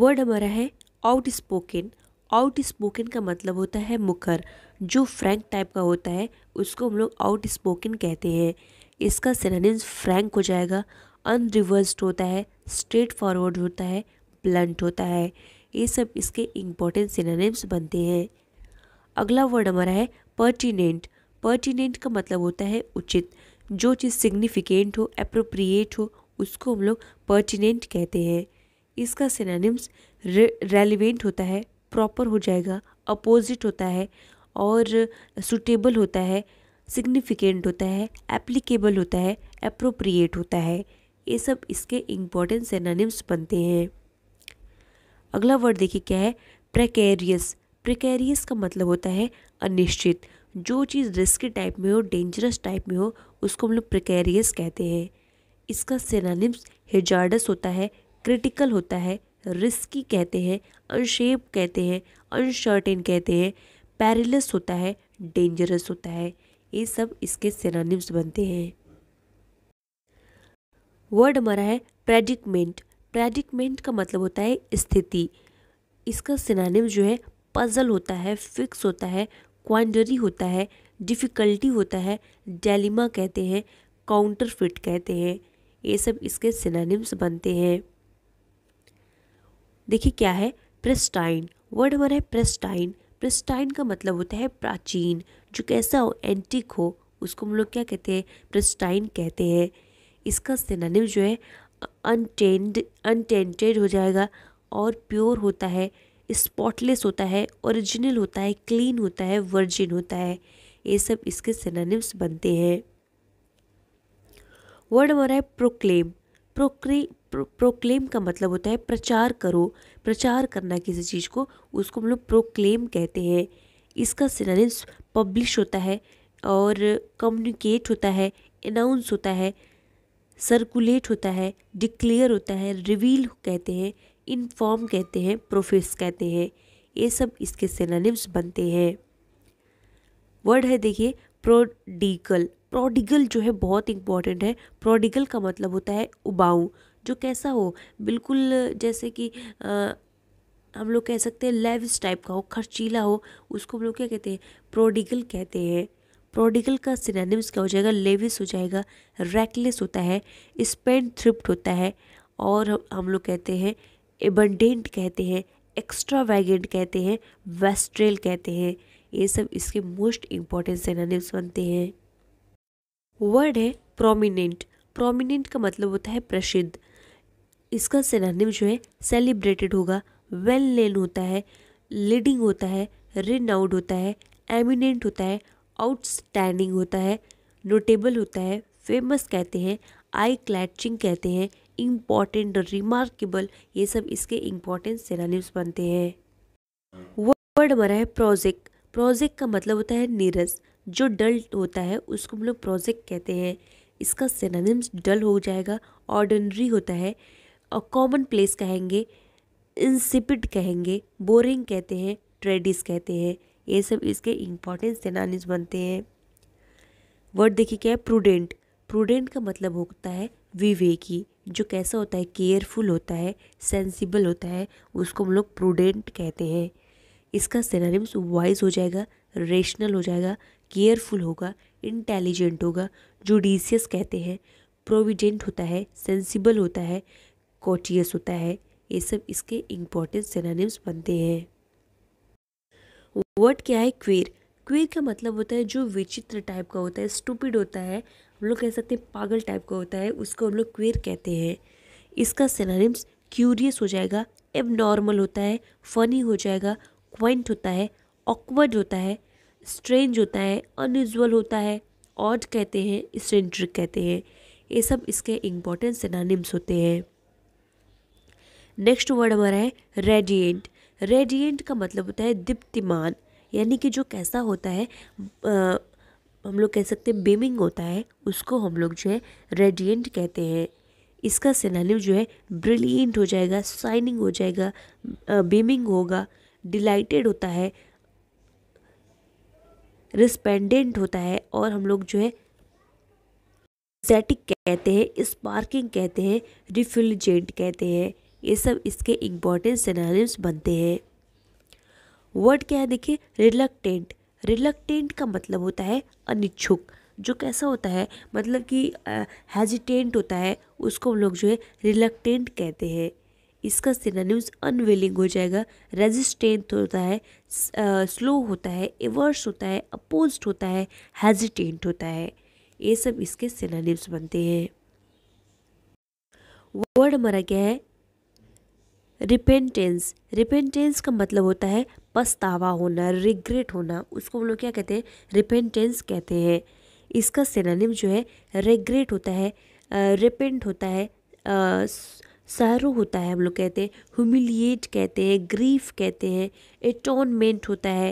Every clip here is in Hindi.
वर्ड हमारा है आउट स्पोकन आउट स्पोकन का मतलब होता है मुखर जो फ्रैंक टाइप का होता है उसको हम लोग आउट स्पोकन कहते हैं इसका सिनोनिम्स फ्रैंक हो जाएगा अनरिवर्स्ड होता है स्ट्रेट फॉरवर्ड होता है ब्लंट होता है ये सब इसके इम्पोर्टेंट सिनोनिम्स बनते हैं अगला वर्ड हमारा है पर्टिनेंट पर्टिनेंट का मतलब होता है उचित जो चीज़ सिग्निफिकेंट हो अप्रोप्रिएट हो उसको हम लोग पर्टिनेंट कहते हैं इसका रे रेलिवेंट होता है प्रॉपर हो जाएगा अपोजिट होता है और सुटेबल होता है सिग्निफिकेंट होता है एप्लीकेबल होता है अप्रोप्रिएट होता है ये सब इसके इम्पॉर्टेंट सेनानिम्स बनते हैं अगला वर्ड देखिए क्या है प्रेकेरियस प्रकैरियस का मतलब होता है अनिश्चित जो चीज़ रिस्की टाइप में हो डेंजरस टाइप में हो उसको हम लोग प्रकेरियस कहते हैं इसका सेनानिम्स हिजार्डस होता है क्रिटिकल होता है रिस्की कहते हैं अनशेप कहते हैं अनशर्टेन कहते हैं पैरिलस होता है डेंजरस होता है ये सब इसके सेनानिम्स बनते हैं वर्ड हमारा है प्रेडिकमेंट प्रेडिकमेंट का मतलब होता है स्थिति इसका सेनानिम्स जो है पजल होता है फिक्स होता है क्वांडरी होता है डिफ़िकल्टी होता है डेलिमा कहते हैं काउंटर फिट कहते हैं ये सब इसके सिनानिम्स बनते हैं देखिए क्या है प्रिस्टाइन वर्ड वर है प्रिस्टाइन प्रिस्टाइन का मतलब होता है प्राचीन जो कैसा हो एंटिक हो उसको हम लोग क्या कहते हैं प्रिस्टाइन कहते हैं इसका सिनानिम जो है अनटेंड अनटेंटेड हो जाएगा और प्योर होता है स्पॉटलेस होता है ओरिजिनल होता है क्लीन होता है वर्जिन होता है ये सब इसके सिनानिम्स बनते हैं वर्ड हमारा है प्रोक्लेम प्रोक्री प्रो, प्रोक्लेम का मतलब होता है प्रचार करो प्रचार करना किसी चीज़ को उसको हम लोग प्रोक्लेम कहते हैं इसका सिनानिम्स पब्लिश होता है और कम्युनिकेट होता है अनाउंस होता है सर्कुलेट होता है डिक्लेयर होता है रिवील कहते हैं इनफॉर्म कहते हैं प्रोफेस कहते हैं ये सब इसके सिनानिम्स बनते हैं वर्ड है देखिए प्रोडिकल प्रोडिगल जो है बहुत इंपॉर्टेंट है प्रोडिगल का मतलब होता है उबाऊ जो कैसा हो बिल्कुल जैसे कि आ, हम लोग कह सकते हैं लेविस टाइप का हो खर्चीला हो उसको हम लोग क्या कहते हैं प्रोडिगल कहते हैं प्रोडिगल का सिनेनिम्स क्या हो जाएगा लेविस हो जाएगा रैकलेस होता है स्पेंड थ्रिप्ट होता है और हम लोग कहते हैं एबंडेंट कहते हैं एक्स्ट्रा वैगेंट कहते हैं वेस्ट्रेल कहते हैं ये सब इसके मोस्ट इम्पॉर्टेंट सिनेनिम्स बनते हैं वर्ड है प्रोमिनेंट प्रोमिनेंट का मतलब होता है प्रसिद्ध इसका सिनानिम जो है सेलिब्रेटेड होगा वेल नेन होता है लीडिंग होता है आउट होता है एमिनेंट होता है आउटस्टैंडिंग होता है नोटेबल होता है फेमस कहते हैं आई क्लैचिंग कहते हैं इम्पॉर्टेंट रिमार्केबल ये सब इसके इम्पॉर्टेंट सिनानिम्स बनते हैं वर्ड हमारा है प्रोजेक्ट प्रोजेक्ट का मतलब होता है नीरज जो डल होता है उसको हम लोग प्रोजेक्ट कहते हैं इसका सेनानिम्स डल हो जाएगा ऑर्डनरी होता है और कॉमन प्लेस कहेंगे इंसिपिड कहेंगे बोरिंग कहते हैं ट्रेडिस कहते हैं ये सब इसके इम्पॉर्टेंट सिनानिम्स बनते हैं वर्ड देखिए क्या है प्रूडेंट प्रूडेंट का मतलब होता है विवेकी जो कैसा होता है केयरफुल होता है सेंसिबल होता है उसको हम लोग प्रूडेंट कहते हैं इसका सिनानिम्स वाइज हो जाएगा रेशनल हो जाएगा केयरफुल होगा इंटेलिजेंट होगा जुडिशियस कहते हैं प्रोविडेंट होता है सेंसिबल होता है कॉटियस होता है ये सब इसके इम्पोर्टेंट सेनानिम्स बनते हैं वर्ड क्या है क्वेर क्वेर का मतलब होता है जो विचित्र टाइप का होता है स्टूपिड होता है हम लोग कह सकते हैं पागल टाइप का होता है उसको हम लोग क्वेर कहते हैं इसका सेनानिम्स क्यूरियस हो जाएगा एब नॉर्मल होता है फनी हो जाएगा क्वाइंट होता है ऑकवर्ड होता है स्ट्रेंज होता है अनयूजल होता है ऑड कहते हैं इसेंट्रिक कहते हैं ये सब इसके इम्पोर्टेंट सिनानिम्स होते हैं नेक्स्ट वर्ड हमारा है रेडिएंट रेडिएंट का मतलब होता है दीप्तिमान यानी कि जो कैसा होता है आ, हम लोग कह सकते हैं बीमिंग होता है उसको हम लोग जो है रेडिएंट कहते हैं इसका सिनानिम जो है ब्रिलियंट हो जाएगा शाइनिंग हो जाएगा बीमिंग होगा डिलाइटेड होता है रिस्पेंडेंट होता है और हम लोग जो है जैटिक कहते हैं स्पार्किंग कहते हैं रिफ्रिजेंट कहते हैं ये सब इसके इम्पॉर्टेंट सिनारिम्स बनते हैं वर्ड क्या है देखिए रिलकटेंट रिलकटेंट का मतलब होता है अनिच्छुक जो कैसा होता है मतलब कि हेजिटेंट होता है उसको हम लोग जो है रिलकटेंट कहते हैं इसका सिनानिम्स अनविलिंग हो जाएगा रेजिस्टेंट होता है स्लो होता है एवर्स होता है अपोज होता है हेजिटेंट होता है ये सब इसके सिनानिम्स बनते हैं वर्ड हमारा क्या है रिपेंटेंस रिपेंटेंस का मतलब होता है पछतावा होना रिग्रेट होना उसको हम लोग क्या कहते हैं रिपेंटेंस कहते हैं इसका सिनानिम जो है रिग्रेट होता है रिपेंट होता है सहरो होता है हम लोग कहते हैं ह्यूमिलिएट कहते हैं ग्रीफ कहते हैं एटोनमेंट होता है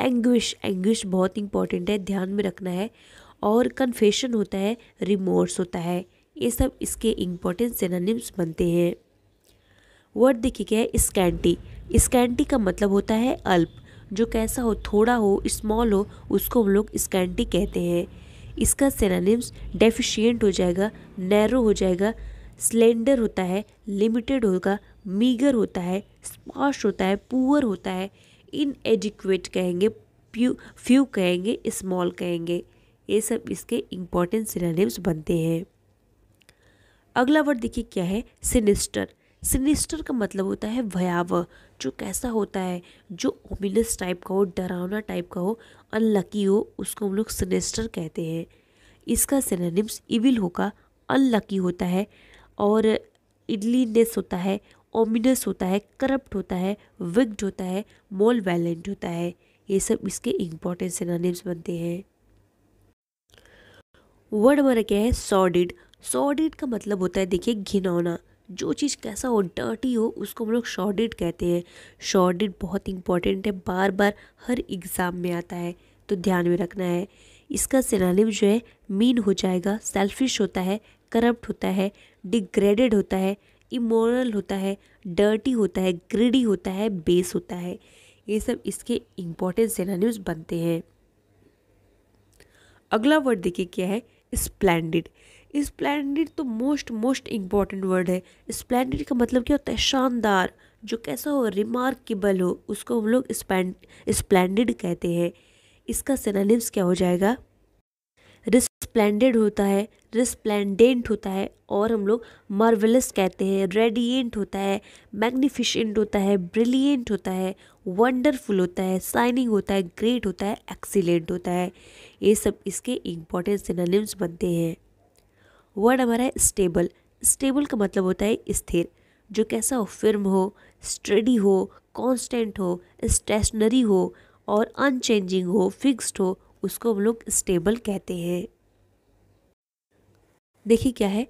एंग्विश एंग्विश बहुत इंपॉर्टेंट है ध्यान में रखना है और कन्फेशन होता है रिमोर्स होता है ये सब इसके इम्पोर्टेंट सिनानिम्स बनते हैं वर्ड देखिए क्या है स्कैंटी स्कैंटी का मतलब होता है अल्प जो कैसा हो थोड़ा हो स्मॉल हो उसको हम लोग स्कैंटी कहते हैं इसका सिनानिम्स डेफिशिएंट हो जाएगा नैरो हो जाएगा स्लेंडर होता है लिमिटेड होगा मीगर होता है स्पॉश होता है पुअर होता है इनएडिक्वेट कहेंगे प्यू फ्यू कहेंगे स्मॉल कहेंगे ये सब इसके इम्पॉर्टेंट सिनानिम्स बनते हैं अगला वर्ड देखिए क्या है सिनिस्टर सिनिस्टर का मतलब होता है भयावह जो कैसा होता है जो ओमिनस टाइप का हो डरावना टाइप का हो अनलकी हो उसको हम लोग सिनिस्टर कहते हैं इसका सिनानिम्स इविल होगा अनलकी होता है और इडलीनेस होता है ओमिनस होता है करप्ट होता है विग्ड होता है मोल वैलेंट होता है ये सब इसके इम्पोर्टेंट सिनानिम्स बनते हैं वर्ड हमारा क्या है सॉडिड सॉडिड का मतलब होता है देखिए घिनौना जो चीज़ कैसा हो डर्टी हो उसको हम लोग शॉर्डिड कहते हैं शॉर्डिड बहुत इंपॉर्टेंट है बार बार हर एग्ज़ाम में आता है तो ध्यान में रखना है इसका सिनानिम जो है मीन हो जाएगा सेल्फिश होता है करप्ट होता है डिग्रेडेड होता है इमोरल होता है डर्टी होता है ग्रिडी होता है बेस होता है ये सब इसके इम्पोर्टेंट सेनानिम्स बनते हैं अगला वर्ड देखिए क्या है स्प्लैंडिड स्प्लैंडिड तो मोस्ट मोस्ट इम्पॉर्टेंट वर्ड है स्प्लैंडिड का मतलब क्या होता है शानदार जो कैसा हो रिमार्केबल हो उसको हम लोग स्प्लैंडिड कहते हैं इसका सेनानिम्स क्या हो जाएगा रिस्प्लेंडेड होता है रिस्प्लेंडेंट होता है और हम लोग मार्वलस कहते हैं रेडिएंट होता है मैग्निफिशेंट होता है ब्रिलियंट होता है वंडरफुल होता है साइनिंग होता है ग्रेट होता है एक्सीलेंट होता है ये सब इसके इम्पॉर्टेंट सिनानिम्स बनते हैं वर्ड हमारा है स्टेबल स्टेबल का मतलब होता है स्थिर जो कैसा हो फिर्म हो स्टडी हो कांस्टेंट हो स्टेशनरी हो और अनचेंजिंग हो फिक्स्ड हो उसको हम लोग स्टेबल कहते हैं देखिए क्या है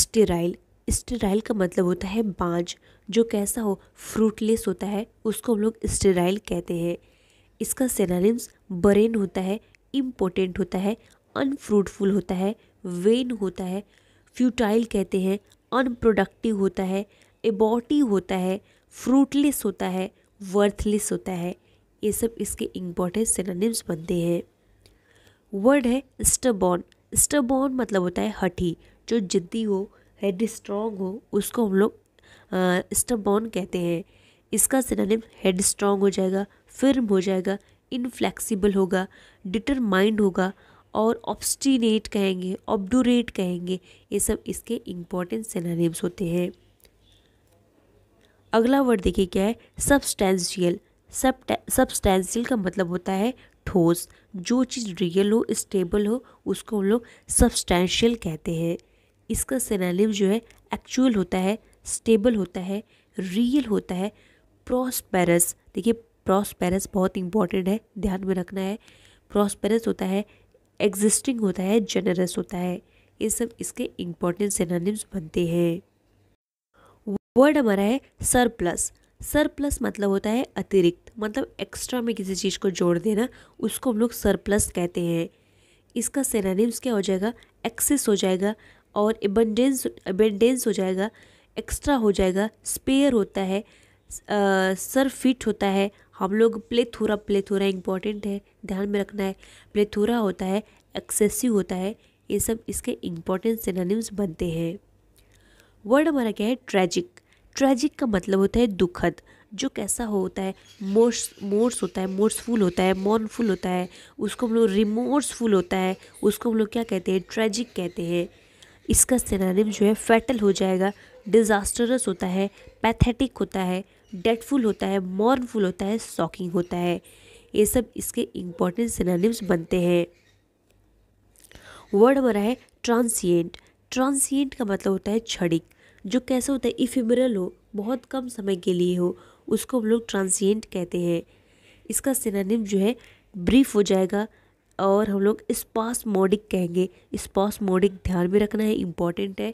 स्टेराइल स्टेराइल का मतलब होता है बाँझ जो कैसा हो फ्रूटलेस होता है उसको हम लोग स्टेराइल कहते हैं इसका सेनानिम्स बरेन होता है इम्पोर्टेंट होता है अनफ्रूटफुल होता है वेन होता है फ्यूटाइल कहते हैं अनप्रोडक्टिव होता है एबॉटिव होता है फ्रूटलेस होता है वर्थलेस होता है ये सब इसके इम्पोर्टेंट सेनानिम्स बनते हैं वर्ड है स्टबॉन स्टबॉन मतलब होता है हठी जो जिद्दी हो हेड स्ट्रॉन्ग हो उसको हम लोग स्टबॉन कहते हैं इसका सिनानिम हेड स्ट्रॉन्ग हो जाएगा फिर्म हो जाएगा इनफ्लेक्सिबल होगा डिटरमाइंड होगा और ऑब्स्टिनेट कहेंगे ऑबडोरेट कहेंगे ये सब इसके इम्पॉर्टेंट सिनानिम्स होते हैं अगला वर्ड देखिए क्या है सब्सटैंशियल सब सब्सटैंशियल का मतलब होता है ठोस जो चीज़ रियल हो स्टेबल हो उसको हम लोग सब्सटैंशियल कहते हैं इसका सिनेलिम जो है एक्चुअल होता है स्टेबल होता है रियल होता है प्रॉस्पेरस देखिए प्रॉस्पेरस बहुत इंपॉर्टेंट है ध्यान में रखना है प्रॉस्पेरस होता है एग्जिस्टिंग होता है जेनरस होता है ये सब इसके इम्पोर्टेंट सेनानिम्स बनते हैं वर्ड हमारा है सरप्लस सरप्लस मतलब होता है अतिरिक्त मतलब एक्स्ट्रा में किसी चीज़ को जोड़ देना उसको हम लोग सरप्लस कहते हैं इसका सेनानिम्स क्या हो जाएगा एक्सेस हो जाएगा और एबंडेंस एबेंडेंस हो जाएगा एक्स्ट्रा हो जाएगा स्पेयर होता है सर फिट होता है हम लोग प्लेथोरा प्लेथोरा इम्पॉर्टेंट है ध्यान में रखना है प्लेथोरा होता है एक्सेसिव होता है ये सब इसके इम्पॉर्टेंट सेनानिम्स बनते हैं वर्ड हमारा क्या है ट्रैजिक ट्रेजिक का मतलब होता है दुखद जो कैसा होता है मोर्स मोर्स होता है मोर्सफुल होता है मॉनफुल होता है उसको हम लोग रिमोर्सफुल होता है उसको हम लोग क्या कहते हैं ट्रेजिक कहते हैं इसका सिनानिम जो है फैटल हो जाएगा डिज़ास्टरस होता है पैथेटिक होता है डेडफुल होता है मॉर्नफुल होता है शॉकिंग होता है ये सब इसके इम्पॉर्टेंट सिनानिम्स बनते हैं वर्ड हमारा है ट्रांसिएंट ट्रांसिएंट का मतलब होता है छड़िक जो कैसा होता है इफिमरल हो बहुत कम समय के लिए हो उसको हम लोग ट्रांसिएंट कहते हैं इसका सिनानिम जो है ब्रीफ हो जाएगा और हम लोग इस्पास मोडिक कहेंगे इस्पास मोडिक ध्यान में रखना है इम्पॉर्टेंट है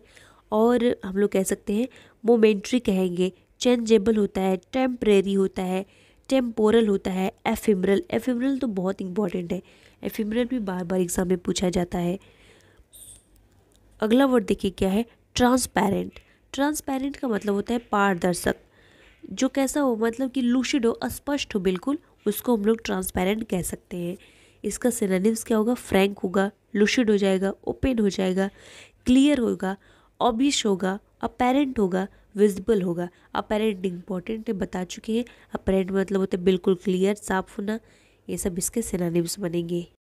और हम लोग कह सकते हैं मोमेंट्री कहेंगे चेंजेबल होता है टेम्प्रेरी होता है टेम्पोरल होता है एफिमरल एफिमरल तो बहुत इंपॉर्टेंट है एफिमरल भी बार बार एग्ज़ाम में पूछा जाता है अगला वर्ड देखिए क्या है ट्रांसपेरेंट ट्रांसपेरेंट का मतलब होता है पारदर्शक जो कैसा हो मतलब कि लूशिड हो स्पष्ट हो बिल्कुल उसको हम लोग ट्रांसपेरेंट कह सकते हैं इसका सिनानिम्स क्या होगा फ्रैंक होगा लूशिड हो जाएगा ओपन हो जाएगा क्लियर होगा ऑबिश होगा अपेरेंट होगा विजिबल होगा अपेरेंट इम्पॉर्टेंट बता चुके हैं अपेरेंट मतलब होता है बिल्कुल क्लियर साफ होना ये सब इसके सिनानिम्स बनेंगे